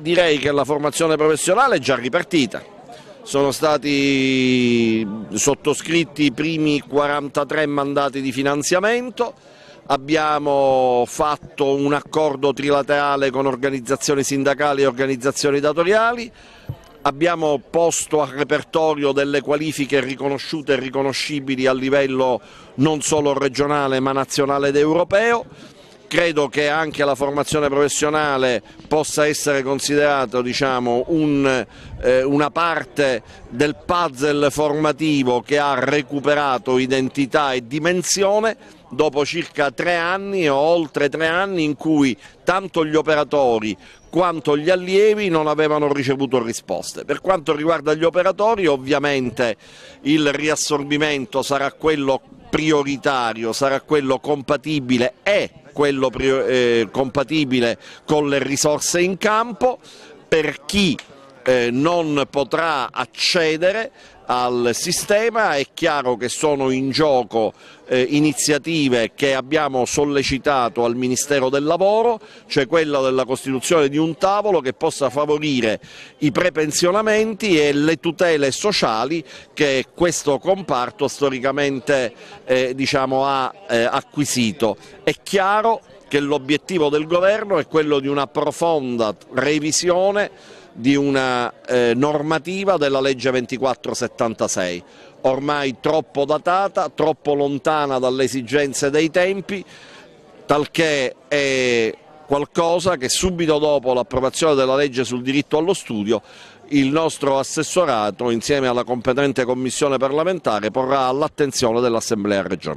direi che la formazione professionale è già ripartita. Sono stati sottoscritti i primi 43 mandati di finanziamento, abbiamo fatto un accordo trilaterale con organizzazioni sindacali e organizzazioni datoriali, abbiamo posto a repertorio delle qualifiche riconosciute e riconoscibili a livello non solo regionale ma nazionale ed europeo credo che anche la formazione professionale possa essere considerata diciamo, un, eh, una parte del puzzle formativo che ha recuperato identità e dimensione dopo circa tre anni o oltre tre anni in cui tanto gli operatori quanto gli allievi non avevano ricevuto risposte. Per quanto riguarda gli operatori ovviamente il riassorbimento sarà quello prioritario, sarà quello compatibile e quello eh, compatibile con le risorse in campo, per chi eh, non potrà accedere al sistema, è chiaro che sono in gioco eh, iniziative che abbiamo sollecitato al Ministero del Lavoro, cioè quella della costituzione di un tavolo che possa favorire i prepensionamenti e le tutele sociali che questo comparto storicamente eh, diciamo, ha eh, acquisito. È chiaro che l'obiettivo del governo è quello di una profonda revisione di una eh, normativa della legge 2470 86, ormai troppo datata, troppo lontana dalle esigenze dei tempi, talché è qualcosa che subito dopo l'approvazione della legge sul diritto allo studio il nostro assessorato insieme alla competente commissione parlamentare porrà all'attenzione dell'Assemblea regionale.